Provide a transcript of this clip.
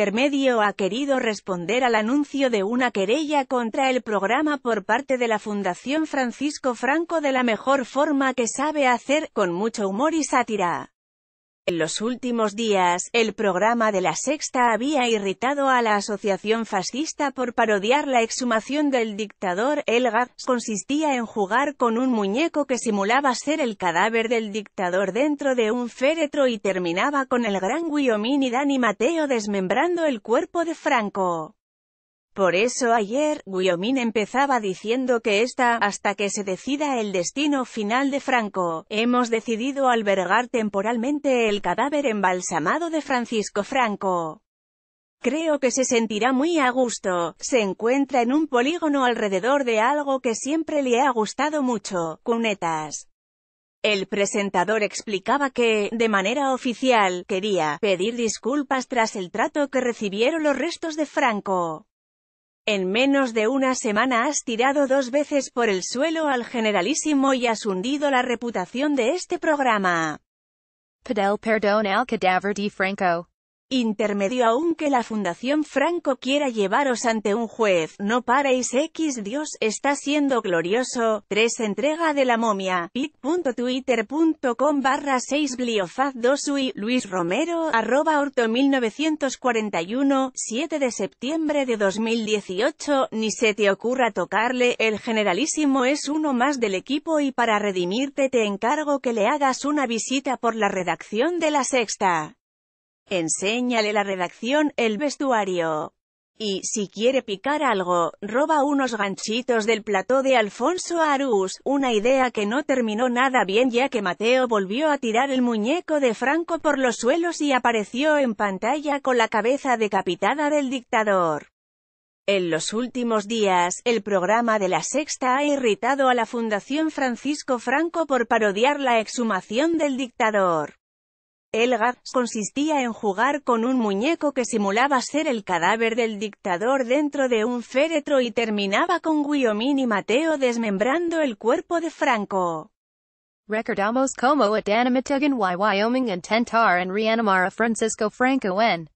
intermedio ha querido responder al anuncio de una querella contra el programa por parte de la Fundación Francisco Franco de la mejor forma que sabe hacer, con mucho humor y sátira. En los últimos días, el programa de La Sexta había irritado a la asociación fascista por parodiar la exhumación del dictador. El consistía en jugar con un muñeco que simulaba ser el cadáver del dictador dentro de un féretro y terminaba con el gran Guillomín y Dani Mateo desmembrando el cuerpo de Franco. Por eso ayer, Guillomín empezaba diciendo que esta, hasta que se decida el destino final de Franco, hemos decidido albergar temporalmente el cadáver embalsamado de Francisco Franco. Creo que se sentirá muy a gusto, se encuentra en un polígono alrededor de algo que siempre le ha gustado mucho, cunetas. El presentador explicaba que, de manera oficial, quería pedir disculpas tras el trato que recibieron los restos de Franco. En menos de una semana has tirado dos veces por el suelo al generalísimo y has hundido la reputación de este programa. PEDEL perdón al cadáver de Franco intermedio que la Fundación Franco quiera llevaros ante un juez, no paréis X Dios está siendo glorioso, 3 entrega de la momia, pic.twitter.com barra 6 bliofaz 2 ui, Luis Romero, arroba orto 1941, 7 de septiembre de 2018, ni se te ocurra tocarle, el generalísimo es uno más del equipo y para redimirte te encargo que le hagas una visita por la redacción de La Sexta. Enséñale la redacción, el vestuario. Y, si quiere picar algo, roba unos ganchitos del plató de Alfonso Arús, una idea que no terminó nada bien ya que Mateo volvió a tirar el muñeco de Franco por los suelos y apareció en pantalla con la cabeza decapitada del dictador. En los últimos días, el programa de La Sexta ha irritado a la Fundación Francisco Franco por parodiar la exhumación del dictador. El gag consistía en jugar con un muñeco que simulaba ser el cadáver del dictador dentro de un féretro y terminaba con Wyoming y Mateo desmembrando el cuerpo de Franco. Recordamos cómo y Wyoming intentar tentar reanimar a Francisco Franco en